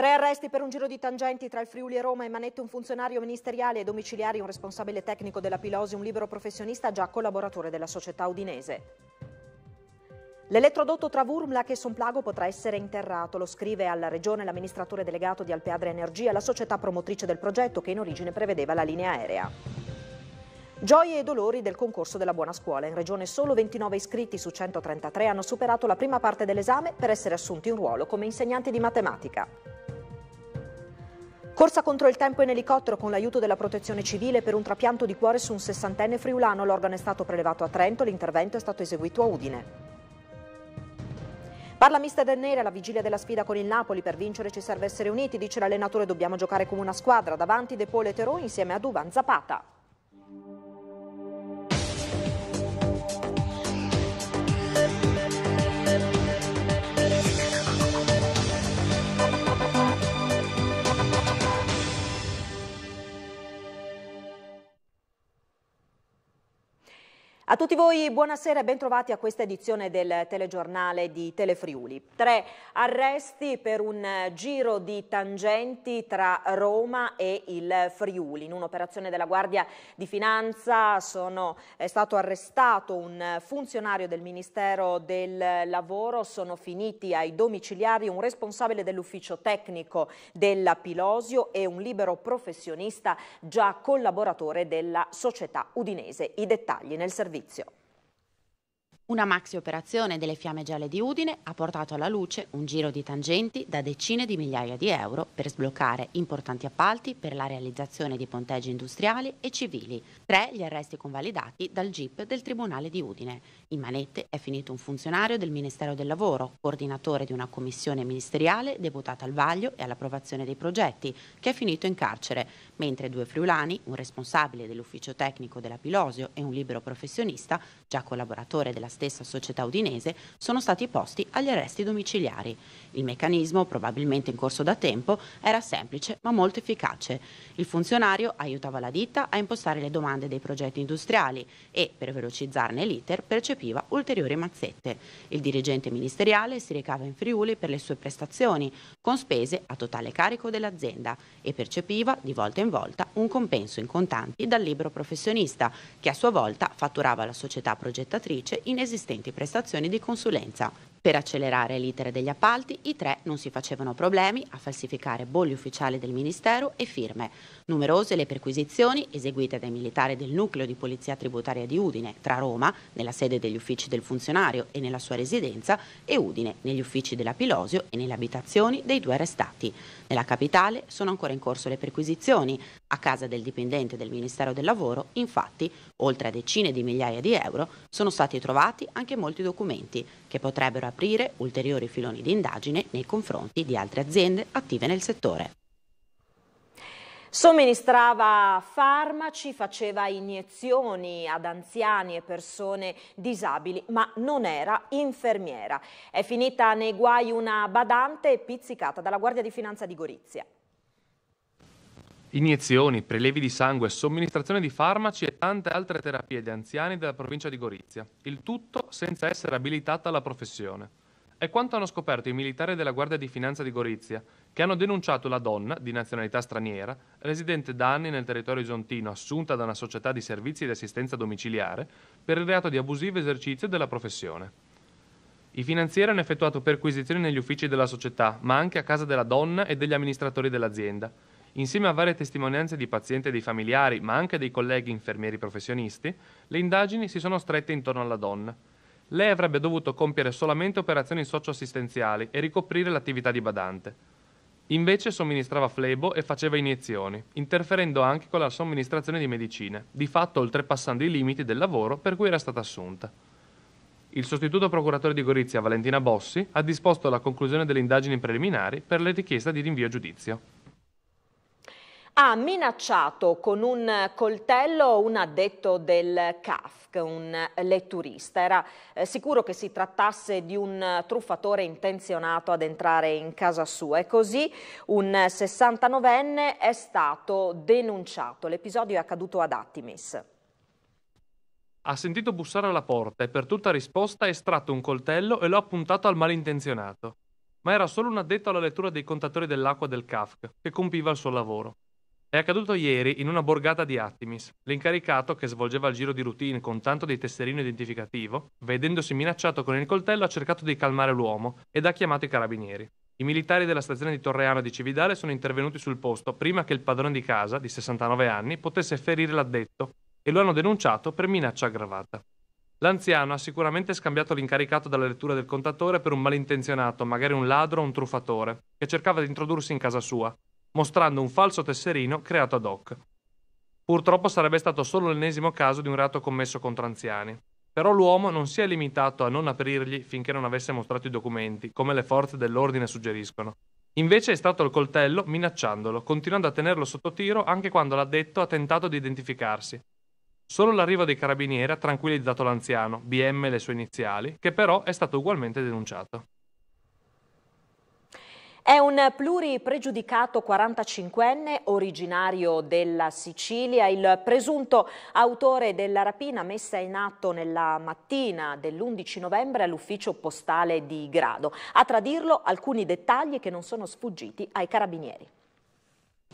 Tre arresti per un giro di tangenti tra il Friuli e Roma e un funzionario ministeriale e domiciliari, un responsabile tecnico della Pilosi, un libero professionista già collaboratore della società udinese. L'elettrodotto tra Wurmlac e Somplago potrà essere interrato, lo scrive alla Regione l'amministratore delegato di Alpeadre Energia, la società promotrice del progetto che in origine prevedeva la linea aerea. Gioie e dolori del concorso della buona scuola. In Regione solo 29 iscritti su 133 hanno superato la prima parte dell'esame per essere assunti in ruolo come insegnanti di matematica. Corsa contro il tempo in elicottero con l'aiuto della protezione civile per un trapianto di cuore su un sessantenne friulano. L'organo è stato prelevato a Trento, l'intervento è stato eseguito a Udine. Parla mister Del Nere alla vigilia della sfida con il Napoli, per vincere ci serve essere uniti, dice l'allenatore dobbiamo giocare come una squadra, davanti De Paul e Terò insieme a Duvan Zapata. A tutti voi buonasera e bentrovati a questa edizione del telegiornale di Telefriuli. Tre arresti per un eh, giro di tangenti tra Roma e il Friuli. In un'operazione della Guardia di Finanza sono, è stato arrestato un eh, funzionario del Ministero del Lavoro, sono finiti ai domiciliari un responsabile dell'ufficio tecnico della Pilosio e un libero professionista già collaboratore della società udinese. I dettagli nel servizio. servizio. Una maxi operazione delle Fiamme Gialle di Udine ha portato alla luce un giro di tangenti da decine di migliaia di euro per sbloccare importanti appalti per la realizzazione di ponteggi industriali e civili. Tre gli arresti convalidati dal GIP del Tribunale di Udine. In manette è finito un funzionario del Ministero del Lavoro, coordinatore di una commissione ministeriale deputata al vaglio e all'approvazione dei progetti, che è finito in carcere, mentre due friulani, un responsabile dell'ufficio tecnico della Pilosio e un libero professionista, già collaboratore della stessa società udinese, sono stati posti agli arresti domiciliari. Il meccanismo, probabilmente in corso da tempo, era semplice ma molto efficace. Il funzionario aiutava la ditta a impostare le domande dei progetti industriali e, per velocizzarne l'iter, percepiva ulteriori mazzette. Il dirigente ministeriale si recava in Friuli per le sue prestazioni, con spese a totale carico dell'azienda e percepiva, di volta in volta, un compenso in contanti dal libro professionista, che a sua volta fatturava la società progettatrice inesistenti prestazioni di consulenza. Per accelerare l'iter degli appalti, i tre non si facevano problemi a falsificare bolli ufficiali del Ministero e firme. Numerose le perquisizioni eseguite dai militari del nucleo di polizia tributaria di Udine, tra Roma, nella sede degli uffici del funzionario e nella sua residenza, e Udine, negli uffici della Pilosio e nelle abitazioni dei due arrestati. Nella capitale sono ancora in corso le perquisizioni. A casa del dipendente del Ministero del Lavoro, infatti, oltre a decine di migliaia di euro, sono stati trovati anche molti documenti che potrebbero aprire ulteriori filoni di indagine nei confronti di altre aziende attive nel settore. Somministrava farmaci, faceva iniezioni ad anziani e persone disabili, ma non era infermiera. È finita nei guai una badante pizzicata dalla Guardia di Finanza di Gorizia. Iniezioni, prelevi di sangue, somministrazione di farmaci e tante altre terapie di anziani della provincia di Gorizia, il tutto senza essere abilitata alla professione. È quanto hanno scoperto i militari della Guardia di Finanza di Gorizia, che hanno denunciato la donna, di nazionalità straniera, residente da anni nel territorio isontino, assunta da una società di servizi di assistenza domiciliare, per il reato di abusivo esercizio della professione. I finanzieri hanno effettuato perquisizioni negli uffici della società, ma anche a casa della donna e degli amministratori dell'azienda, Insieme a varie testimonianze di pazienti e di familiari, ma anche dei colleghi infermieri professionisti, le indagini si sono strette intorno alla donna. Lei avrebbe dovuto compiere solamente operazioni socioassistenziali e ricoprire l'attività di badante. Invece somministrava flebo e faceva iniezioni, interferendo anche con la somministrazione di medicine, di fatto oltrepassando i limiti del lavoro per cui era stata assunta. Il sostituto procuratore di Gorizia, Valentina Bossi, ha disposto la conclusione delle indagini preliminari per le richieste di rinvio a giudizio ha minacciato con un coltello un addetto del CAFC, un letturista. Era eh, sicuro che si trattasse di un truffatore intenzionato ad entrare in casa sua e così un 69enne è stato denunciato. L'episodio è accaduto ad Attimis. Ha sentito bussare alla porta e per tutta risposta ha estratto un coltello e lo ha puntato al malintenzionato. Ma era solo un addetto alla lettura dei contatori dell'acqua del CAFC che compiva il suo lavoro. È accaduto ieri in una borgata di Attimis. L'incaricato, che svolgeva il giro di routine con tanto di tesserino identificativo, vedendosi minacciato con il coltello ha cercato di calmare l'uomo ed ha chiamato i carabinieri. I militari della stazione di Torreano di Cividale sono intervenuti sul posto prima che il padrone di casa, di 69 anni, potesse ferire l'addetto e lo hanno denunciato per minaccia aggravata. L'anziano ha sicuramente scambiato l'incaricato dalla lettura del contatore per un malintenzionato, magari un ladro o un truffatore, che cercava di introdursi in casa sua, mostrando un falso tesserino creato ad hoc. Purtroppo sarebbe stato solo l'ennesimo caso di un reato commesso contro anziani. Però l'uomo non si è limitato a non aprirgli finché non avesse mostrato i documenti, come le forze dell'ordine suggeriscono. Invece è stato al coltello minacciandolo, continuando a tenerlo sotto tiro anche quando l'addetto ha tentato di identificarsi. Solo l'arrivo dei carabinieri ha tranquillizzato l'anziano, BM e le sue iniziali, che però è stato ugualmente denunciato. È un pluripregiudicato 45enne originario della Sicilia, il presunto autore della rapina messa in atto nella mattina dell'11 novembre all'ufficio postale di Grado. A tradirlo alcuni dettagli che non sono sfuggiti ai carabinieri.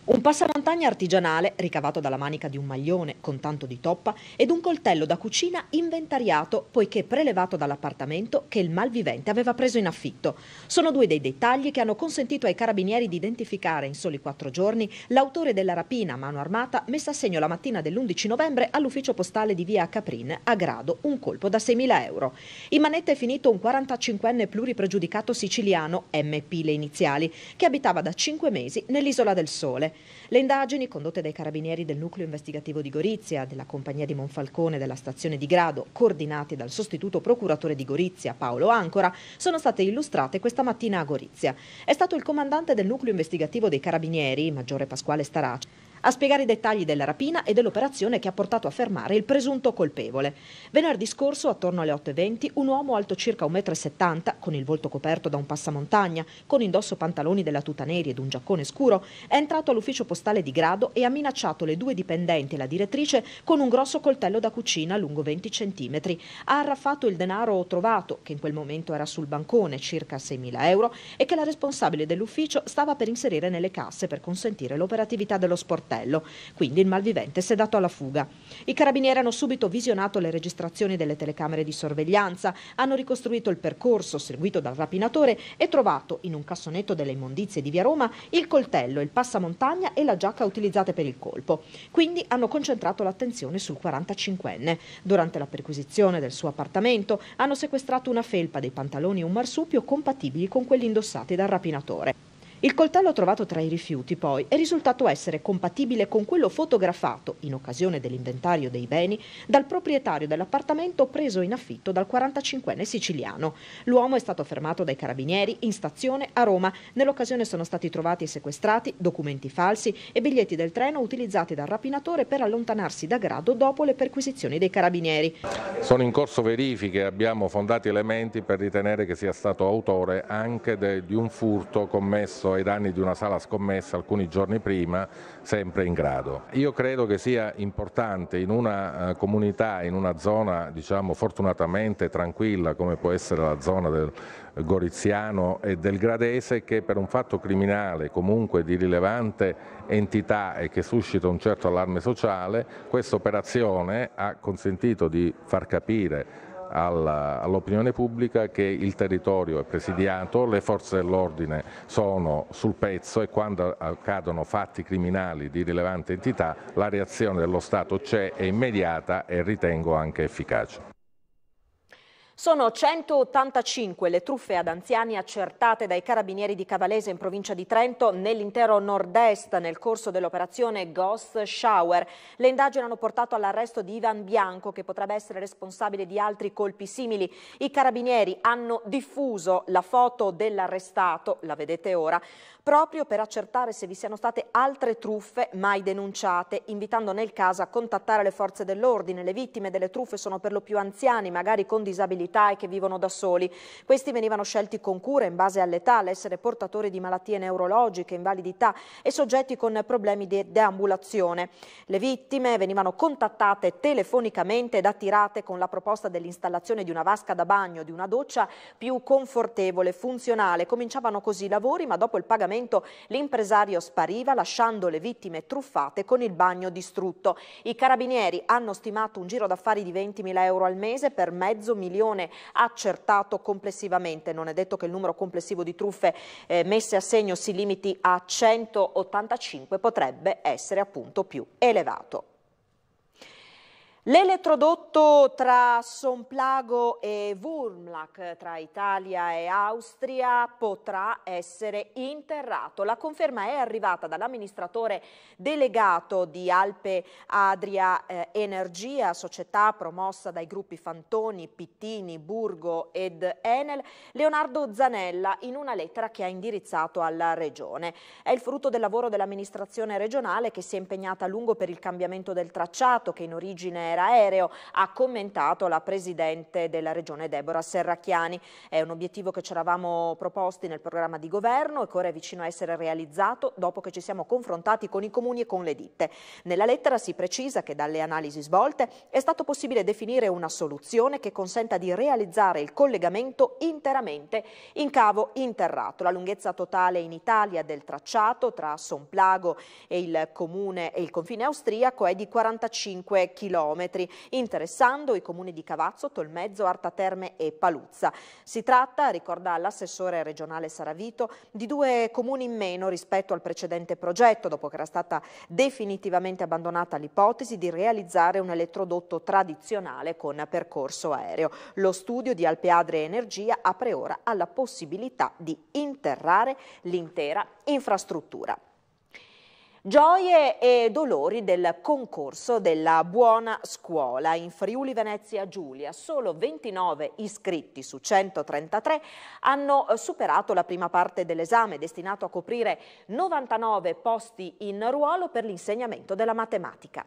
Un passamontagna artigianale ricavato dalla manica di un maglione con tanto di toppa ed un coltello da cucina inventariato poiché prelevato dall'appartamento che il malvivente aveva preso in affitto. Sono due dei dettagli che hanno consentito ai carabinieri di identificare in soli quattro giorni l'autore della rapina a mano armata messa a segno la mattina dell'11 novembre all'ufficio postale di via Caprin a Grado, un colpo da 6.000 euro. In manetta è finito un 45enne pluripregiudicato siciliano, MP le iniziali, che abitava da 5 mesi nell'Isola del Sole. Le indagini condotte dai carabinieri del nucleo investigativo di Gorizia, della compagnia di Monfalcone della stazione di Grado, coordinate dal sostituto procuratore di Gorizia Paolo Ancora, sono state illustrate questa mattina a Gorizia. È stato il comandante del nucleo investigativo dei carabinieri, maggiore Pasquale Staracci, a spiegare i dettagli della rapina e dell'operazione che ha portato a fermare il presunto colpevole. Venerdì scorso, attorno alle 8.20, un uomo alto circa 1,70 m, con il volto coperto da un passamontagna, con indosso pantaloni della tuta neri ed un giaccone scuro, è entrato all'ufficio postale di Grado e ha minacciato le due dipendenti e la direttrice con un grosso coltello da cucina lungo 20 cm. Ha arraffato il denaro trovato, che in quel momento era sul bancone, circa 6.000 euro, e che la responsabile dell'ufficio stava per inserire nelle casse per consentire l'operatività dello sportello coltello, quindi il malvivente si è dato alla fuga. I carabinieri hanno subito visionato le registrazioni delle telecamere di sorveglianza, hanno ricostruito il percorso seguito dal rapinatore e trovato in un cassonetto delle immondizie di via Roma il coltello, il passamontagna e la giacca utilizzate per il colpo. Quindi hanno concentrato l'attenzione sul 45enne. Durante la perquisizione del suo appartamento hanno sequestrato una felpa dei pantaloni e un marsupio compatibili con quelli indossati dal rapinatore. Il coltello trovato tra i rifiuti, poi, è risultato essere compatibile con quello fotografato, in occasione dell'inventario dei beni, dal proprietario dell'appartamento preso in affitto dal 45enne siciliano. L'uomo è stato fermato dai carabinieri in stazione a Roma. Nell'occasione sono stati trovati e sequestrati documenti falsi e biglietti del treno utilizzati dal rapinatore per allontanarsi da grado dopo le perquisizioni dei carabinieri. Sono in corso verifiche e abbiamo fondati elementi per ritenere che sia stato autore anche di un furto commesso corso ai danni di una sala scommessa alcuni giorni prima, sempre in grado. Io credo che sia importante in una eh, comunità, in una zona diciamo fortunatamente tranquilla come può essere la zona del Goriziano e del Gradese che per un fatto criminale comunque di rilevante entità e che suscita un certo allarme sociale, questa operazione ha consentito di far capire all'opinione pubblica che il territorio è presidiato, le forze dell'ordine sono sul pezzo e quando accadono fatti criminali di rilevante entità la reazione dello Stato c'è, è immediata e ritengo anche efficace. Sono 185 le truffe ad anziani accertate dai carabinieri di Cavalese in provincia di Trento nell'intero nord-est nel corso dell'operazione Ghost Shower. Le indagini hanno portato all'arresto di Ivan Bianco che potrebbe essere responsabile di altri colpi simili. I carabinieri hanno diffuso la foto dell'arrestato, la vedete ora, proprio per accertare se vi siano state altre truffe mai denunciate, invitando nel caso a contattare le forze dell'ordine. Le vittime delle truffe sono per lo più anziani, magari con disabilità disabilità e che vivono da soli. Questi venivano scelti con cura in base all'età, all'essere portatori di malattie neurologiche, invalidità e soggetti con problemi di deambulazione. Le vittime venivano contattate telefonicamente ed attirate con la proposta dell'installazione di una vasca da bagno, di una doccia più confortevole, funzionale. Cominciavano così i lavori, ma dopo il pagamento l'impresario spariva lasciando le vittime truffate con il bagno distrutto. I carabinieri hanno stimato un giro d'affari di 20.000 euro al mese per mezzo milione milione accertato complessivamente. Non è detto che il numero complessivo di truffe eh, messe a segno si limiti a 185, potrebbe essere appunto più elevato. L'elettrodotto tra Somplago e Wurmlach, tra Italia e Austria, potrà essere interrato. La conferma è arrivata dall'amministratore delegato di Alpe Adria eh, Energia, società promossa dai gruppi Fantoni, Pittini, Burgo ed Enel, Leonardo Zanella, in una lettera che ha indirizzato alla Regione. È il frutto del lavoro dell'amministrazione regionale che si è impegnata a lungo per il cambiamento del tracciato, che in origine era carabiniere aereo, ha commentato la presidente della regione Deborah Serracchiani. È un obiettivo che ci eravamo proposti nel programma di governo e che ora è vicino a essere realizzato dopo che ci siamo confrontati con i comuni e con le ditte. Nella lettera si precisa che dalle analisi svolte è stato possibile definire una soluzione che consenta di realizzare il collegamento interamente in cavo interrato. La lunghezza totale in Italia del tracciato tra Somplago e il comune e il confine austriaco è di 45 km chilometri, interessando i comuni di Cavazzo, Tolmezzo, Artaterme e Paluzza. Si tratta, ricorda l'assessore regionale Saravito, di due comuni in meno rispetto al precedente progetto, dopo che era stata definitivamente abbandonata l'ipotesi di realizzare un elettrodotto tradizionale con percorso aereo. Lo studio di Alpeadre Energia apre ora alla possibilità di interrare l'intera infrastruttura. Gioie e dolori del concorso della Buona Scuola in Friuli Venezia Giulia. Solo 29 iscritti su 133 hanno eh, superato la prima parte dell'esame destinato a coprire 99 posti in ruolo per l'insegnamento della matematica.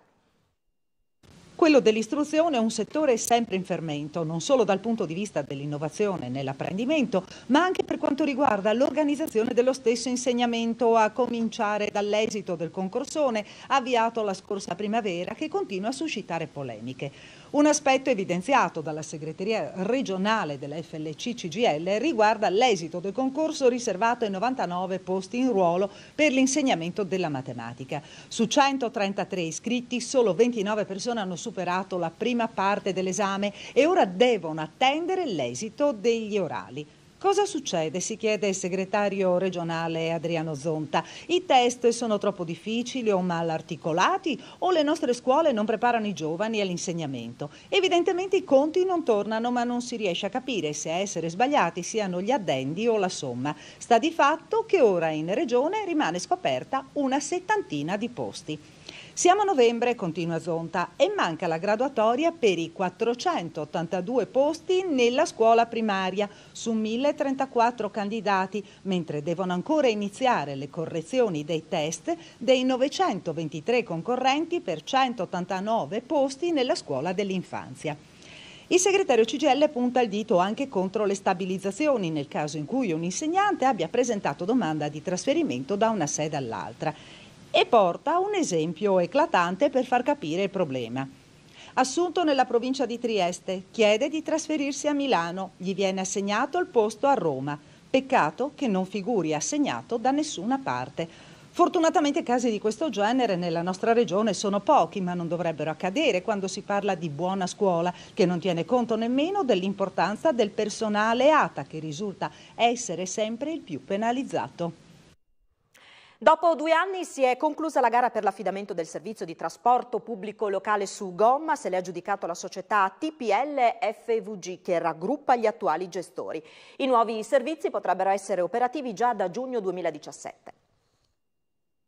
Quello dell'istruzione è un settore sempre in fermento, non solo dal punto di vista dell'innovazione nell'apprendimento, ma anche per quanto riguarda l'organizzazione dello stesso insegnamento, a cominciare dall'esito del concorsone avviato la scorsa primavera che continua a suscitare polemiche. Un aspetto evidenziato dalla segreteria regionale della FLC CGL riguarda l'esito del concorso riservato ai 99 posti in ruolo per l'insegnamento della matematica. Su 133 iscritti solo 29 persone hanno superato la prima parte dell'esame e ora devono attendere l'esito degli orali. Cosa succede? Si chiede il segretario regionale Adriano Zonta. I test sono troppo difficili o mal articolati o le nostre scuole non preparano i giovani all'insegnamento? Evidentemente i conti non tornano ma non si riesce a capire se a essere sbagliati siano gli addendi o la somma. Sta di fatto che ora in regione rimane scoperta una settantina di posti. Siamo a novembre, continua Zonta, e manca la graduatoria per i 482 posti nella scuola primaria su 1034 candidati, mentre devono ancora iniziare le correzioni dei test dei 923 concorrenti per 189 posti nella scuola dell'infanzia. Il segretario Cigelle punta il dito anche contro le stabilizzazioni nel caso in cui un insegnante abbia presentato domanda di trasferimento da una sede all'altra e porta un esempio eclatante per far capire il problema. Assunto nella provincia di Trieste, chiede di trasferirsi a Milano, gli viene assegnato il posto a Roma, peccato che non figuri assegnato da nessuna parte. Fortunatamente casi di questo genere nella nostra regione sono pochi, ma non dovrebbero accadere quando si parla di buona scuola, che non tiene conto nemmeno dell'importanza del personale ATA, che risulta essere sempre il più penalizzato. Dopo due anni si è conclusa la gara per l'affidamento del servizio di trasporto pubblico locale su gomma, se l'è aggiudicato la società TPL FVG che raggruppa gli attuali gestori. I nuovi servizi potrebbero essere operativi già da giugno 2017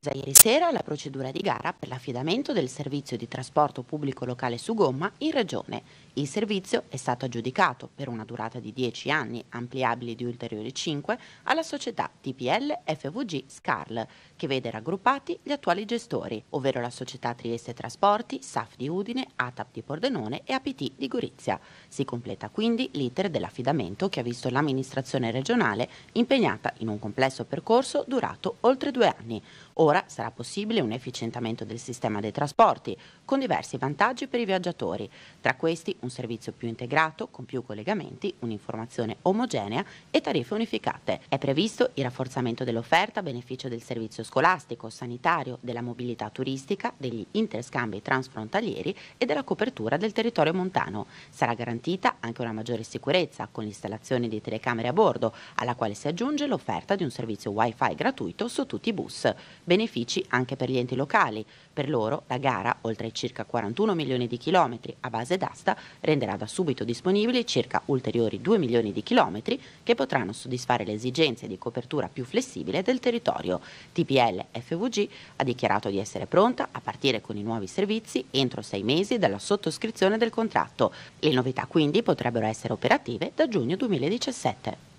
ieri sera la procedura di gara per l'affidamento del servizio di trasporto pubblico locale su gomma in Regione. Il servizio è stato aggiudicato per una durata di 10 anni, ampliabili di ulteriori 5, alla società TPL FVG Scarl, che vede raggruppati gli attuali gestori, ovvero la società Trieste Trasporti, SAF di Udine, ATAP di Pordenone e APT di Gorizia. Si completa quindi l'iter dell'affidamento che ha visto l'amministrazione regionale impegnata in un complesso percorso durato oltre due anni Ora sarà possibile un efficientamento del sistema dei trasporti, con diversi vantaggi per i viaggiatori, tra questi un servizio più integrato, con più collegamenti, un'informazione omogenea e tariffe unificate. È previsto il rafforzamento dell'offerta a beneficio del servizio scolastico, sanitario, della mobilità turistica, degli interscambi transfrontalieri e della copertura del territorio montano. Sarà garantita anche una maggiore sicurezza con l'installazione di telecamere a bordo, alla quale si aggiunge l'offerta di un servizio wifi gratuito su tutti i bus. Benefici anche per gli enti locali. Per loro la gara, oltre ai circa 41 milioni di chilometri a base d'asta, renderà da subito disponibili circa ulteriori 2 milioni di chilometri che potranno soddisfare le esigenze di copertura più flessibile del territorio. TPL FVG ha dichiarato di essere pronta a partire con i nuovi servizi entro sei mesi dalla sottoscrizione del contratto. Le novità quindi potrebbero essere operative da giugno 2017.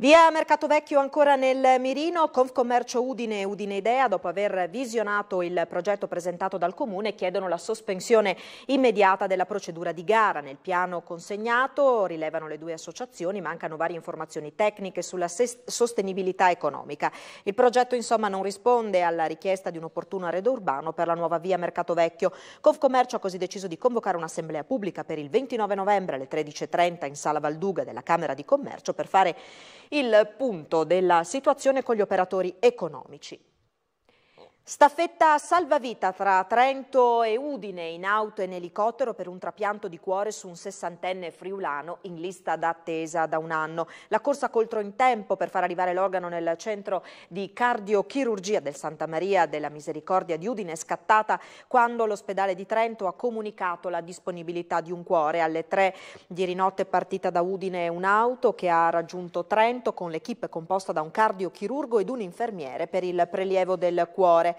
Via Mercato Vecchio ancora nel mirino, Confcommercio Udine e Udine Idea, dopo aver visionato il progetto presentato dal Comune, chiedono la sospensione immediata della procedura di gara. Nel piano consegnato, rilevano le due associazioni, mancano varie informazioni tecniche sulla sostenibilità economica. Il progetto insomma non risponde alla richiesta di un opportuno arredo urbano per la nuova via Mercato Vecchio. Confcommercio ha così deciso di convocare un'assemblea pubblica per il 29 novembre alle 13.30 in Sala Valduga della Camera di Commercio per fare il punto della situazione con gli operatori economici. Staffetta salvavita tra Trento e Udine in auto e in elicottero per un trapianto di cuore su un sessantenne friulano in lista d'attesa da un anno. La corsa coltro in tempo per far arrivare l'organo nel centro di cardiochirurgia del Santa Maria della Misericordia di Udine è scattata quando l'ospedale di Trento ha comunicato la disponibilità di un cuore. Alle tre di rinotte è partita da Udine un'auto che ha raggiunto Trento con l'equipe composta da un cardiochirurgo ed un infermiere per il prelievo del cuore.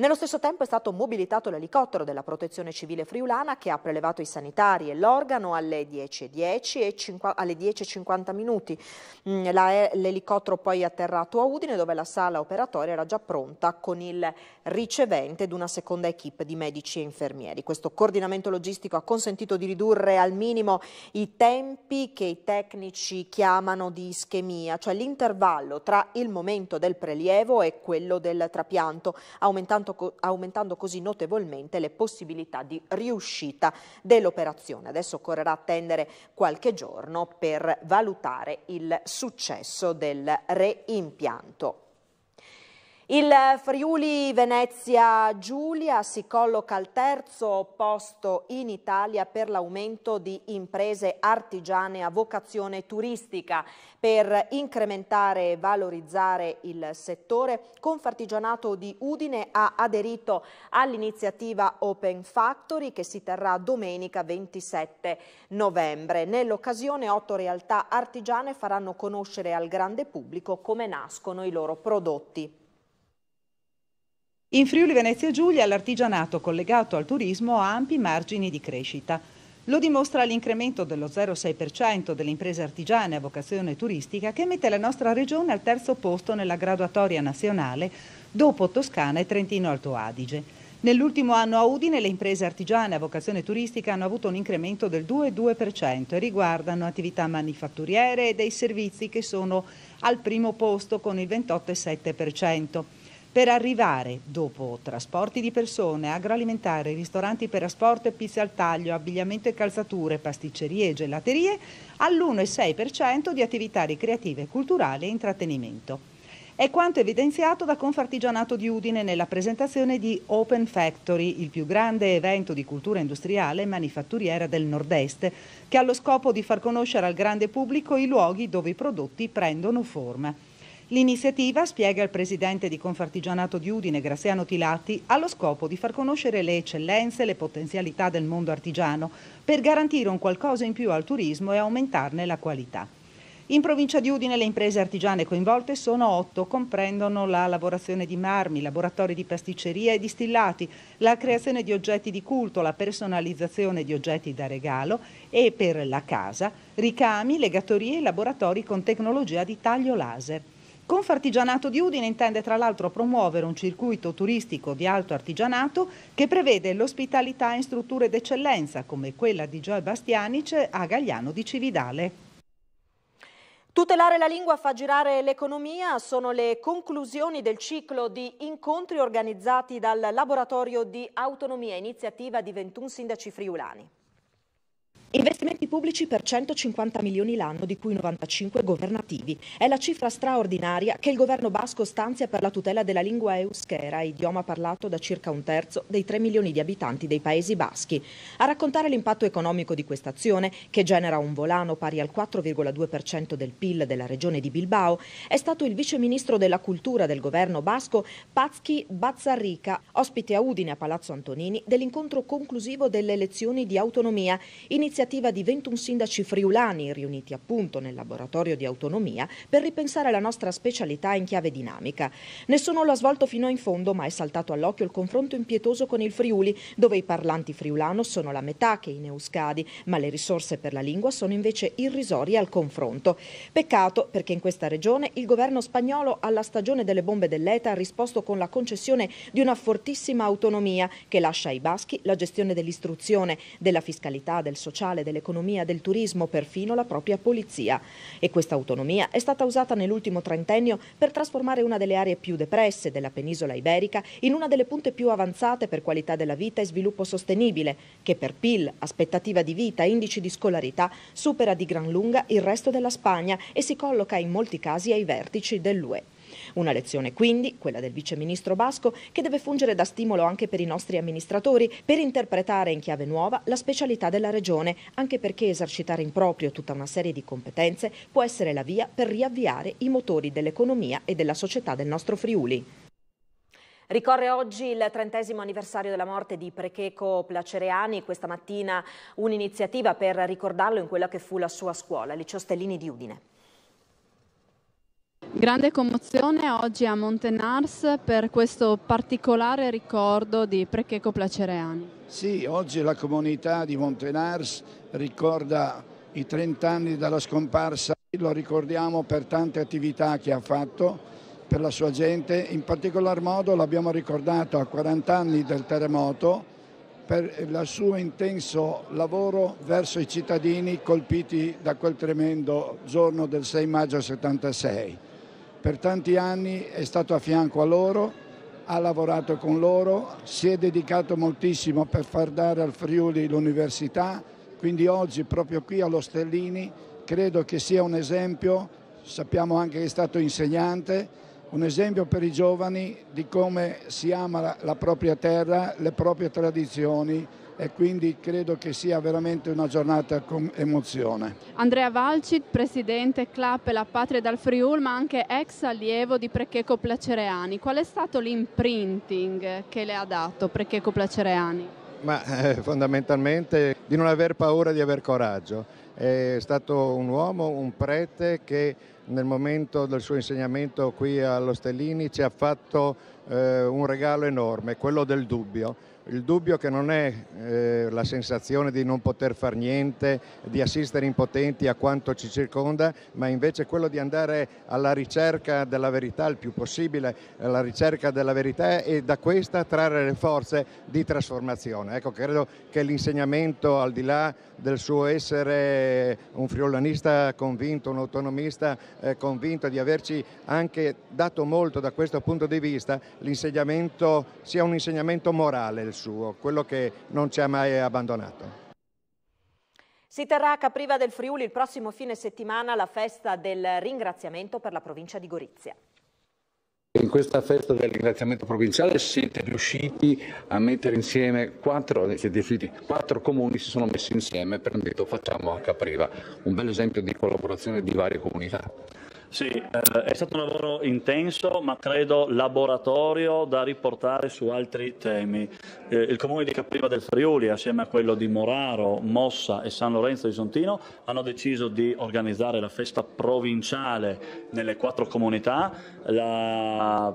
Nello stesso tempo è stato mobilitato l'elicottero della Protezione Civile Friulana che ha prelevato i sanitari e l'organo alle 10.10 e 5, alle 10.50 minuti. Mm, eh, l'elicottero poi è atterrato a Udine dove la sala operatoria era già pronta con il ricevente ed una seconda equip di medici e infermieri. Questo coordinamento logistico ha consentito di ridurre al minimo i tempi che i tecnici chiamano di ischemia, cioè l'intervallo tra il momento del prelievo e quello del trapianto, aumentando aumentando così notevolmente le possibilità di riuscita dell'operazione. Adesso occorrerà attendere qualche giorno per valutare il successo del reimpianto. Il Friuli Venezia Giulia si colloca al terzo posto in Italia per l'aumento di imprese artigiane a vocazione turistica. Per incrementare e valorizzare il settore, Confartigianato di Udine ha aderito all'iniziativa Open Factory che si terrà domenica 27 novembre. Nell'occasione otto realtà artigiane faranno conoscere al grande pubblico come nascono i loro prodotti. In Friuli Venezia Giulia l'artigianato collegato al turismo ha ampi margini di crescita. Lo dimostra l'incremento dello 0,6% delle imprese artigiane a vocazione turistica che mette la nostra regione al terzo posto nella graduatoria nazionale dopo Toscana e Trentino Alto Adige. Nell'ultimo anno a Udine le imprese artigiane a vocazione turistica hanno avuto un incremento del 2,2% e riguardano attività manifatturiere e dei servizi che sono al primo posto con il 28,7% per arrivare, dopo trasporti di persone, agroalimentari, ristoranti per asporto e pizze al taglio, abbigliamento e calzature, pasticcerie e gelaterie, all'1,6% di attività ricreative, culturali e intrattenimento. È quanto evidenziato da Confartigianato di Udine nella presentazione di Open Factory, il più grande evento di cultura industriale e manifatturiera del Nord-Est, che ha lo scopo di far conoscere al grande pubblico i luoghi dove i prodotti prendono forma. L'iniziativa, spiega il presidente di Confartigianato di Udine, Graziano Tilatti, ha lo scopo di far conoscere le eccellenze e le potenzialità del mondo artigiano per garantire un qualcosa in più al turismo e aumentarne la qualità. In provincia di Udine le imprese artigiane coinvolte sono otto, comprendono la lavorazione di marmi, laboratori di pasticceria e distillati, la creazione di oggetti di culto, la personalizzazione di oggetti da regalo e per la casa, ricami, legatorie e laboratori con tecnologia di taglio laser. Confartigianato di Udine intende tra l'altro promuovere un circuito turistico di alto artigianato che prevede l'ospitalità in strutture d'eccellenza come quella di Gioia Bastianice a Gagliano di Cividale. Tutelare la lingua fa girare l'economia sono le conclusioni del ciclo di incontri organizzati dal Laboratorio di Autonomia, iniziativa di 21 sindaci friulani. Investimenti pubblici per 150 milioni l'anno, di cui 95 governativi. È la cifra straordinaria che il governo basco stanzia per la tutela della lingua euskera, idioma parlato da circa un terzo dei 3 milioni di abitanti dei Paesi baschi. A raccontare l'impatto economico di questa azione, che genera un volano pari al 4,2% del PIL della regione di Bilbao, è stato il vice ministro della cultura del governo basco, Pazchi Bazzarrica, ospite a Udine a Palazzo Antonini dell'incontro conclusivo delle elezioni di autonomia, iniziato l'iniziativa di 21 sindaci friulani, riuniti appunto nel laboratorio di autonomia, per ripensare la nostra specialità in chiave dinamica. Nessuno lo ha svolto fino in fondo, ma è saltato all'occhio il confronto impietoso con il Friuli, dove i parlanti friulano sono la metà che in Euskadi, ma le risorse per la lingua sono invece irrisorie al confronto. Peccato, perché in questa regione il governo spagnolo alla stagione delle bombe dell'ETA ha risposto con la concessione di una fortissima autonomia che lascia ai baschi la gestione dell'istruzione, della fiscalità, del sociale, sociale, dell'economia, del turismo, perfino la propria polizia. E questa autonomia è stata usata nell'ultimo trentennio per trasformare una delle aree più depresse della penisola iberica in una delle punte più avanzate per qualità della vita e sviluppo sostenibile, che per PIL, aspettativa di vita e indici di scolarità supera di gran lunga il resto della Spagna e si colloca in molti casi ai vertici dell'UE. Una lezione quindi, quella del viceministro Basco, che deve fungere da stimolo anche per i nostri amministratori per interpretare in chiave nuova la specialità della regione, anche perché esercitare in proprio tutta una serie di competenze può essere la via per riavviare i motori dell'economia e della società del nostro Friuli. Ricorre oggi il trentesimo anniversario della morte di Precheco Placereani, questa mattina un'iniziativa per ricordarlo in quella che fu la sua scuola, Liceo Stellini di Udine. Grande commozione oggi a Montenars per questo particolare ricordo di Precheco Placereani. Sì, oggi la comunità di Montenars ricorda i 30 anni dalla scomparsa, lo ricordiamo per tante attività che ha fatto per la sua gente, in particolar modo l'abbiamo ricordato a 40 anni del terremoto per il suo intenso lavoro verso i cittadini colpiti da quel tremendo giorno del 6 maggio 76 per tanti anni è stato a fianco a loro, ha lavorato con loro, si è dedicato moltissimo per far dare al Friuli l'università, quindi oggi proprio qui allo Stellini credo che sia un esempio, sappiamo anche che è stato insegnante, un esempio per i giovani di come si ama la propria terra, le proprie tradizioni, e quindi credo che sia veramente una giornata con emozione. Andrea Valcit, presidente CLAP La Patria dal Friul, ma anche ex allievo di Precheco Placereani. Qual è stato l'imprinting che le ha dato Precheco Placereani? Ma eh, fondamentalmente di non aver paura, di aver coraggio. È stato un uomo, un prete che nel momento del suo insegnamento qui allo Stellini ci ha fatto eh, un regalo enorme, quello del dubbio il dubbio che non è eh, la sensazione di non poter far niente, di assistere impotenti a quanto ci circonda, ma invece quello di andare alla ricerca della verità il più possibile, alla ricerca della verità e da questa trarre le forze di trasformazione. Ecco, credo che l'insegnamento, al di là del suo essere un friulanista convinto, un autonomista eh, convinto, di averci anche dato molto da questo punto di vista, l'insegnamento sia un insegnamento morale Il suo, quello che non ci ha mai abbandonato. Si terrà a Capriva del Friuli il prossimo fine settimana la festa del ringraziamento per la provincia di Gorizia. In questa festa del ringraziamento provinciale siete riusciti a mettere insieme quattro, quattro comuni si sono messi insieme per detto facciamo a Capriva, un bel esempio di collaborazione di varie comunità. Sì, eh, è stato un lavoro intenso, ma credo laboratorio da riportare su altri temi. Eh, il comune di Capriva del Friuli, assieme a quello di Moraro, Mossa e San Lorenzo di Sontino, hanno deciso di organizzare la festa provinciale nelle quattro comunità.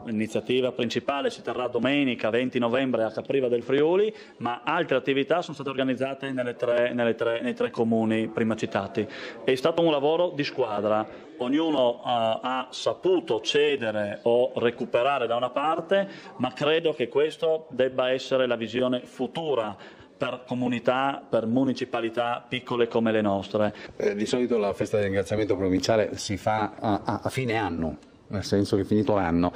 L'iniziativa principale si terrà domenica 20 novembre a Capriva del Friuli, ma altre attività sono state organizzate nelle tre, nelle tre, nei tre comuni prima citati. È stato un lavoro di squadra ognuno uh, ha saputo cedere o recuperare da una parte, ma credo che questa debba essere la visione futura per comunità, per municipalità piccole come le nostre. Eh, di solito la festa di ringraziamento provinciale si fa a, a fine anno, nel senso che è finito l'anno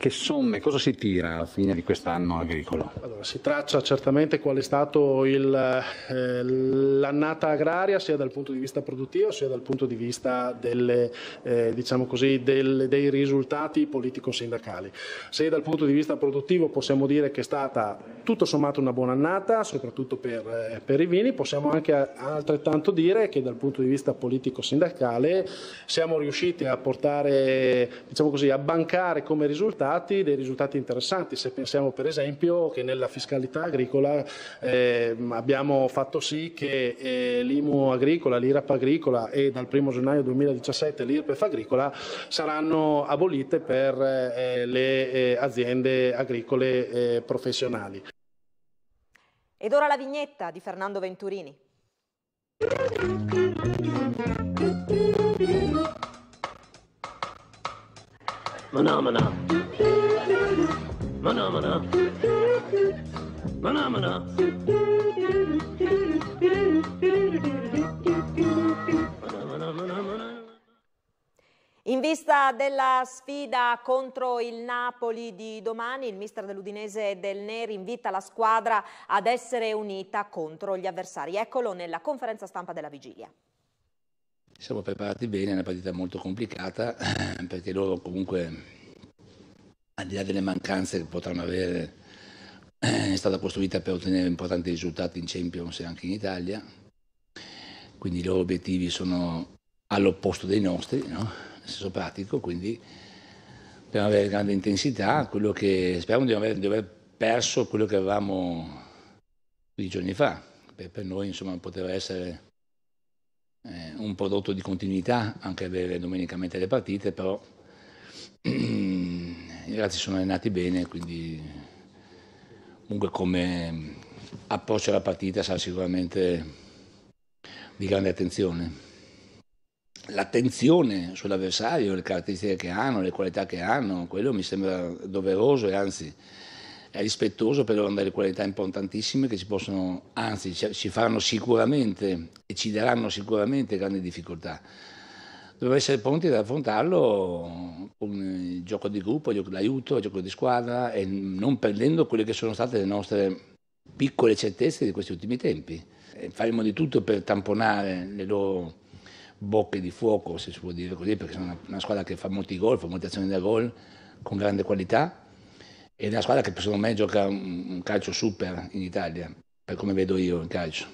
che somme, cosa si tira alla fine di quest'anno agricolo? Allora, si traccia certamente qual è stato il, eh, l'annata agraria sia dal punto di vista produttivo sia dal punto di vista delle, eh, diciamo così, del, dei risultati politico-sindacali. Se dal punto di vista produttivo possiamo dire che è stata tutto sommato una buona annata, soprattutto per, eh, per i vini, possiamo anche altrettanto dire che dal punto di vista politico-sindacale siamo riusciti a portare, diciamo così, a bancare come risultato risultati, dei risultati interessanti. Se pensiamo per esempio che nella fiscalità agricola eh, abbiamo fatto sì che eh, l'IMU agricola, l'IRAP agricola e dal 1 gennaio 2017 l'IRPEF agricola saranno abolite per eh, le eh, aziende agricole eh, professionali. Ed ora la vignetta di Fernando Venturini. Phenomena. Phenomena. Phenomena. In vista della sfida contro il Napoli di domani, il mister dell'Udinese Del Neri invita la squadra ad essere unita contro gli avversari. Eccolo nella conferenza stampa della vigilia siamo preparati bene, è una partita molto complicata eh, perché loro comunque, al di là delle mancanze che potranno avere, eh, è stata costruita per ottenere importanti risultati in Champions e anche in Italia, quindi i loro obiettivi sono all'opposto dei nostri, no? nel senso pratico, quindi dobbiamo avere grande intensità, quello che speriamo di aver, di aver perso quello che avevamo dieci giorni fa, per, per noi insomma poteva essere eh, un prodotto di continuità anche avere domenicamente le partite, però i ragazzi sono allenati bene, quindi comunque come approccio alla partita sarà sicuramente di grande attenzione. L'attenzione sull'avversario, le caratteristiche che hanno, le qualità che hanno, quello mi sembra doveroso e anzi è rispettoso, per loro delle qualità importantissime che ci possono, anzi ci faranno sicuramente e ci daranno sicuramente grandi difficoltà. Dobbiamo essere pronti ad affrontarlo con il gioco di gruppo, l'aiuto, il gioco di squadra e non perdendo quelle che sono state le nostre piccole certezze di questi ultimi tempi. Faremo di tutto per tamponare le loro bocche di fuoco, se si può dire così, perché sono una, una squadra che fa molti gol, fa molte azioni da gol con grande qualità ed è una squadra che secondo me gioca un calcio super in Italia, per come vedo io il calcio.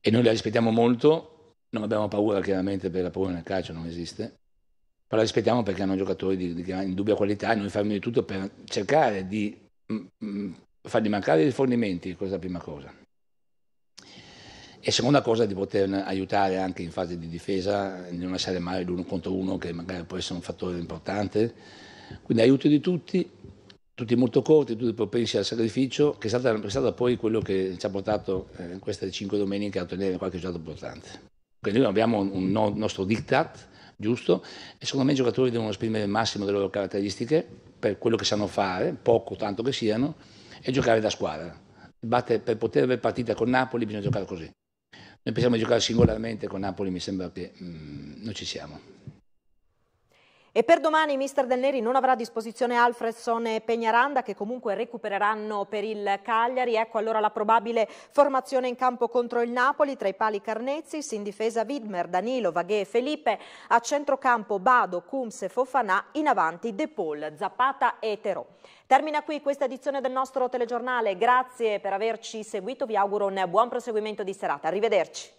E noi la rispettiamo molto, non abbiamo paura chiaramente perché la paura nel calcio non esiste, però la rispettiamo perché hanno giocatori di, di, di dubbia qualità e noi faremo di tutto per cercare di mh, mm, mh, mm, fargli mancare i rifornimenti, questa è la prima cosa. E seconda cosa di poter aiutare anche in fase di difesa, di non lasciare mai l'uno contro uno che magari può essere un fattore importante. Quindi aiuto di tutti, tutti molto corti, tutti propensi al sacrificio, che è stato, è stato poi quello che ci ha portato eh, in queste cinque domeniche a ottenere qualche risultato importante. Quindi noi abbiamo un, no, nostro diktat giusto e secondo me i giocatori devono esprimere il massimo delle loro caratteristiche per quello che sanno fare, poco o tanto che siano, e giocare da squadra. Batte, per poter avere partita con Napoli bisogna giocare così. Noi pensiamo di giocare singolarmente con Napoli, mi sembra che mh, mm, non ci siamo. E per domani mister Del Neri non avrà a disposizione Alfredson e Pegnaranda che comunque recupereranno per il Cagliari. Ecco allora la probabile formazione in campo contro il Napoli tra i pali Carnezis, in difesa Widmer, Danilo, Vaghe e Felipe, a centrocampo Bado, Cumse, Fofanà, in avanti De Paul, Zapata e Terò. Termina qui questa edizione del nostro telegiornale, grazie per averci seguito, vi auguro un buon proseguimento di serata, arrivederci.